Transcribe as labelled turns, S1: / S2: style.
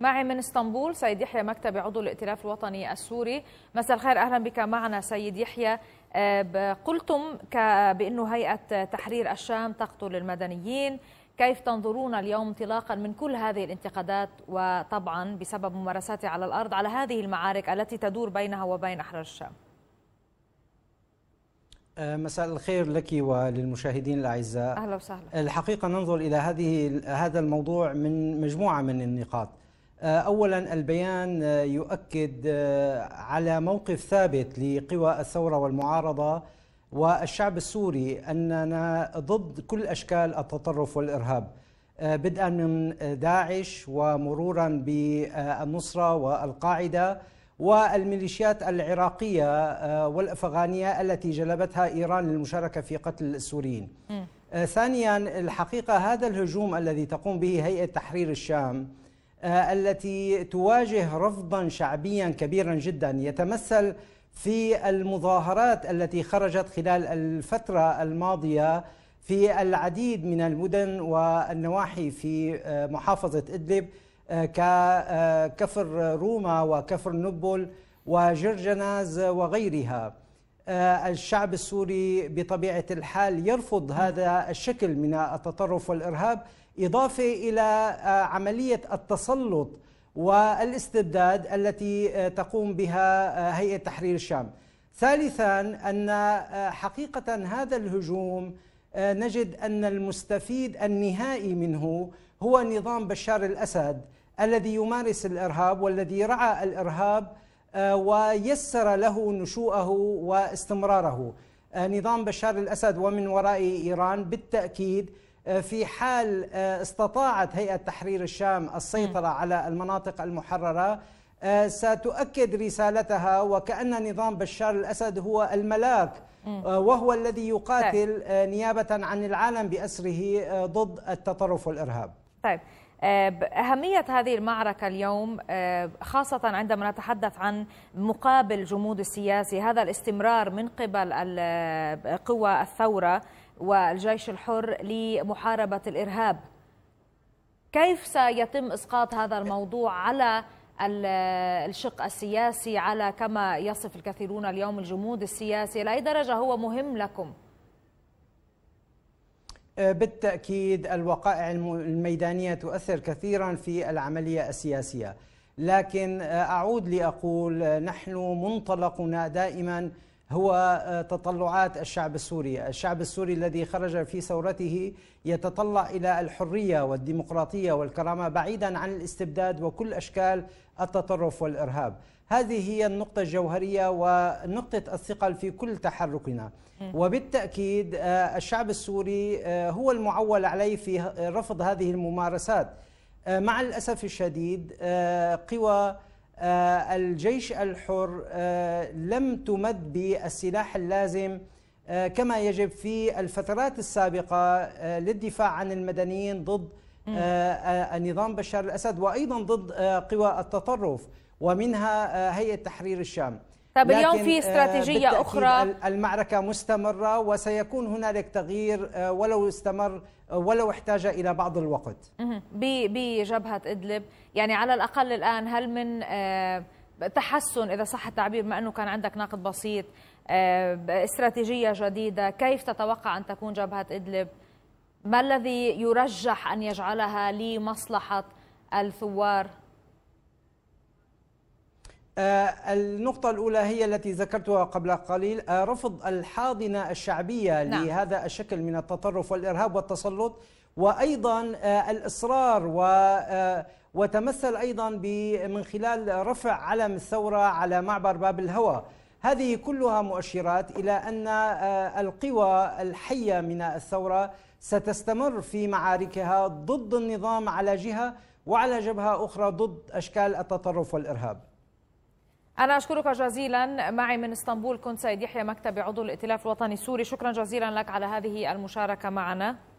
S1: معي من اسطنبول سيد يحيى مكتب عضو الائتلاف الوطني السوري مساء الخير اهلا بك معنا سيد يحيى آه، قلتم بانه هيئه تحرير الشام تقتل المدنيين كيف تنظرون اليوم انطلاقا من كل هذه الانتقادات وطبعا بسبب ممارساتها على الارض على هذه المعارك التي تدور بينها وبين احرار الشام
S2: آه، مساء الخير لك وللمشاهدين الاعزاء
S1: اهلا وسهلا
S2: الحقيقه ننظر الى هذه هذا الموضوع من مجموعه من النقاط آه، اولا البيان آه، يؤكد آه، على موقف ثابت لقوى الثوره والمعارضه والشعب السوري اننا ضد كل اشكال التطرف والارهاب بدءا من داعش ومرورا بالنصره والقاعده والميليشيات العراقيه والافغانيه التي جلبتها ايران للمشاركه في قتل السوريين. ثانيا الحقيقه هذا الهجوم الذي تقوم به هيئه تحرير الشام آه، التي تواجه رفضا شعبيا كبيرا جدا يتمثل في المظاهرات التي خرجت خلال الفترة الماضية في العديد من المدن والنواحي في آه، محافظة إدلب آه، ككفر روما وكفر نبل وجرجناز وغيرها الشعب السوري بطبيعة الحال يرفض هذا الشكل من التطرف والإرهاب إضافة إلى آه، عملية التسلط والاستبداد التي آه، تقوم بها آه، هيئة تحرير الشام ثالثا أن حقيقة هذا الهجوم نجد أن المستفيد النهائي منه هو نظام بشار الأسد الذي يمارس الإرهاب والذي رعى الإرهاب ويسر له نشوءه واستمراره نظام بشار الأسد ومن ورائه إيران بالتأكيد آه، في حال آه، استطاعت هيئة تحرير الشام السيطرة على المناطق المحررة آه، ستؤكد رسالتها وكأن نظام بشار الأسد هو الملاك وهو الذي يقاتل طيب. نيابة عن العالم بأسره ضد التطرف والإرهاب
S1: طيب أهمية هذه المعركة اليوم خاصة عندما نتحدث عن مقابل جمود السياسي هذا الاستمرار من قبل قوى الثورة والجيش الحر لمحاربة الإرهاب كيف سيتم إسقاط هذا الموضوع على الشق السياسي على كما يصف الكثيرون اليوم الجمود السياسي لأي درجة هو مهم لكم؟
S2: أه، بالتأكيد الوقائع الميدانية تؤثر كثيرا في العملية السياسية لكن أه، أعود لأقول أه، نحن منطلقنا دائما هو آه، تطلعات الشعب السوري الشعب السوري الذي خرج في ثورته يتطلع إلى الحرية والديمقراطية والكرامة بعيدا عن الاستبداد وكل أشكال التطرف والإرهاب هذه هي النقطة الجوهرية ونقطة الثقل في كل تحركنا إيه. وبالتأكيد آه، الشعب السوري آه، هو المعول عليه في رفض هذه الممارسات مع الأسف الشديد قوى آه، الجيش الحر آه، لم تمد بالسلاح اللازم آه، كما يجب في الفترات السابقة للدفاع عن المدنيين ضد نظام بشار الأسد وأيضا ضد قوى التطرف ومنها هيئة تحرير الشام طيب اليوم في آه، استراتيجية أخرى المعركة مستمرة وسيكون هنالك تغيير آه، ولو استمر آه، ولو احتاج إلى بعض الوقت
S1: بجبهة إدلب يعني على الأقل الآن هل من تحسن إذا صح التعبير ما أنه كان عندك نقد بسيط استراتيجية جديدة كيف تتوقع أن تكون جبهة إدلب ما الذي يرجح أن يجعلها لمصلحة الثوار؟
S2: آه، النقطة الأولى هي التي ذكرتها قبل قليل آه، رفض الحاضنة الشعبية نعم. لهذا الشكل من التطرف والإرهاب والتسلط وأيضا آه، الإصرار و وتمثل أيضا من خلال رفع علم الثورة على معبر باب الهوى هذه كلها مؤشرات إلى أن القوى الحية من الثورة ستستمر في معاركها ضد النظام على جهة وعلى جبهة أخرى ضد أشكال التطرف والإرهاب
S1: أنا أشكرك جزيلا معي من اسطنبول كنت سيد يحيى مكتب عضو الائتلاف الوطني السوري شكرا جزيلا لك على هذه المشاركة معنا